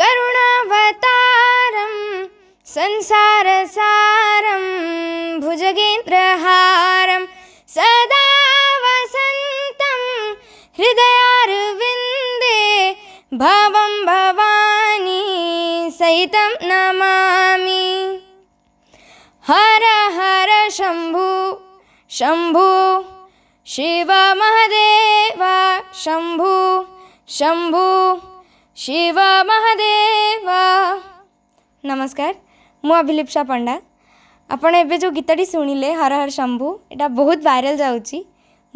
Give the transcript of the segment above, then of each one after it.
करुणावतारं संसारसारं भुजगेन्द्रहारं सदा वसन्तं हृदयारविन्दे भवं भवानी सहितं नमामि हर हर शम्भु शम्भु शिवमहदेव शम्भु शंभू शिव महादेवा ନମସ୍କାର ମୁଁ ଅଭିଲିପ୍ସା ପଣ୍ଡା ଆପଣ ଏବେ ଯେଉଁ ଗୀତଟି ଶୁଣିଲେ ହର ହର ଶମ୍ଭୁ ଏଇଟା ବହୁତ ଭାଇରାଲ୍ ଯାଉଛି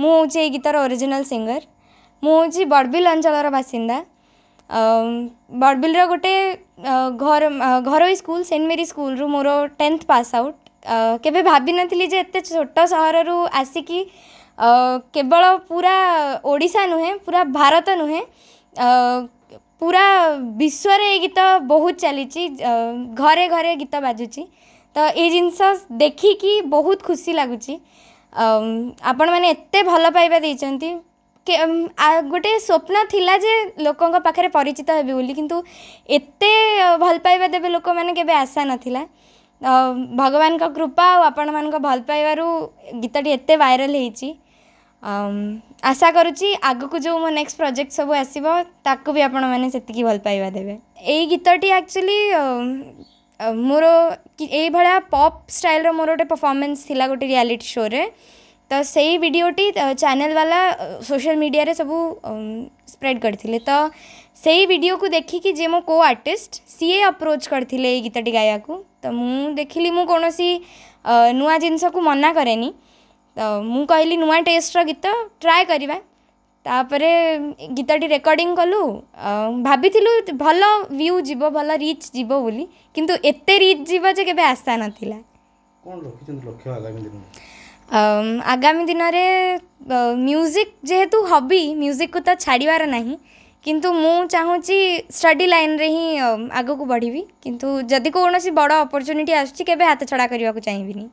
ମୁଁ ହେଉଛି ଏଇ ଗୀତର ଓରିଜିନାଲ୍ ସିଙ୍ଗର୍ ମୁଁ ହେଉଛି ବଡ଼ବିଲ୍ ଅଞ୍ଚଳର ବାସିନ୍ଦା ବଡ଼ବିଲ୍ର ଗୋଟେ ଘର ଘରୋଇ ସ୍କୁଲ୍ ସେଣ୍ଟ ମେରି ସ୍କୁଲ୍ରୁ ମୋର ଟେନ୍ଥ ପାସ୍ ଆଉଟ୍ କେବେ ଭାବିନଥିଲି ଯେ ଏତେ ଛୋଟ ସହରରୁ ଆସିକି କେବଳ ପୁରା ଓଡ଼ିଶା ନୁହେଁ ପୁରା ଭାରତ ନୁହେଁ ପୁରା ବିଶ୍ୱରେ ଏଇ ଗୀତ ବହୁତ ଚାଲିଛି ଘରେ ଘରେ ଗୀତ ବାଜୁଛି ତ ଏଇ ଜିନିଷ ଦେଖିକି ବହୁତ ଖୁସି ଲାଗୁଛି ଆପଣମାନେ ଏତେ ଭଲ ପାଇବା ଦେଇଛନ୍ତି ଗୋଟେ ସ୍ୱପ୍ନ ଥିଲା ଯେ ଲୋକଙ୍କ ପାଖରେ ପରିଚିତ ହେବି ବୋଲି କିନ୍ତୁ ଏତେ ଭଲ ପାଇବା ଦେବେ ଲୋକମାନେ କେବେ ଆଶା ନଥିଲା ଭଗବାନଙ୍କ କୃପା ଆଉ ଆପଣମାନଙ୍କ ଭଲ ପାଇବାରୁ ଗୀତଟି ଏତେ ଭାଇରାଲ୍ ହେଇଛି ଆଶା କରୁଛି ଆଗକୁ ଯେଉଁ ମୋ ନେକ୍ସଟ୍ ପ୍ରୋଜେକ୍ଟ ସବୁ ଆସିବ ତାକୁ ବି ଆପଣମାନେ ସେତିକି ଭଲ ପାଇବା ଦେବେ ଏଇ ଗୀତଟି ଆକ୍ଚୁଆଲି ମୋର ଏଇଭଳିଆ ପପ୍ ଷ୍ଟାଇଲ୍ର ମୋର ଗୋଟେ ପରଫର୍ମାନ୍ସ ଥିଲା ଗୋଟେ ରିଆଲିଟି ଶୋ'ରେ ତ ସେଇ ଭିଡ଼ିଓଟି ଚ୍ୟାନେଲ୍ ବାଲା ସୋସିଆଲ୍ ମିଡ଼ିଆରେ ସବୁ ସ୍ପ୍ରେଡ୍ କରିଥିଲେ ତ ସେଇ ଭିଡ଼ିଓକୁ ଦେଖିକି ଯେ ମୋ କୋ ଆର୍ଟିଷ୍ଟ ସିଏ ଆପ୍ରୋଚ୍ କରିଥିଲେ ଏଇ ଗୀତଟି ଗାଇବାକୁ ତ ମୁଁ ଦେଖିଲି ମୁଁ କୌଣସି ନୂଆ ଜିନିଷକୁ ମନା କରେନି ତ ମୁଁ କହିଲି ନୂଆ ଟେଷ୍ଟର ଗୀତ ଟ୍ରାଏ କରିବା ତା'ପରେ ଗୀତଟି ରେକର୍ଡ଼ିଂ କଲୁ ଭାବିଥିଲୁ ଭଲ ଭ୍ୟୁ ଯିବ ଭଲ ରିଚ୍ ଯିବ ବୋଲି କିନ୍ତୁ ଏତେ ରିଚ୍ ଯିବ ଯେ କେବେ ଆଶା ନଥିଲା ଆଗାମୀ ଦିନରେ ମ୍ୟୁଜିକ୍ ଯେହେତୁ ହବି ମ୍ୟୁଜିକ୍କୁ ତ ଛାଡ଼ିବାର ନାହିଁ କିନ୍ତୁ ମୁଁ ଚାହୁଁଛି ଷ୍ଟଡି ଲାଇନ୍ରେ ହିଁ ଆଗକୁ ବଢ଼ିବି କିନ୍ତୁ ଯଦି କୌଣସି ବଡ଼ ଅପରଚ୍ୟୁନିଟି ଆସୁଛି କେବେ ହାତଛଡ଼ା କରିବାକୁ ଚାହିଁବିନି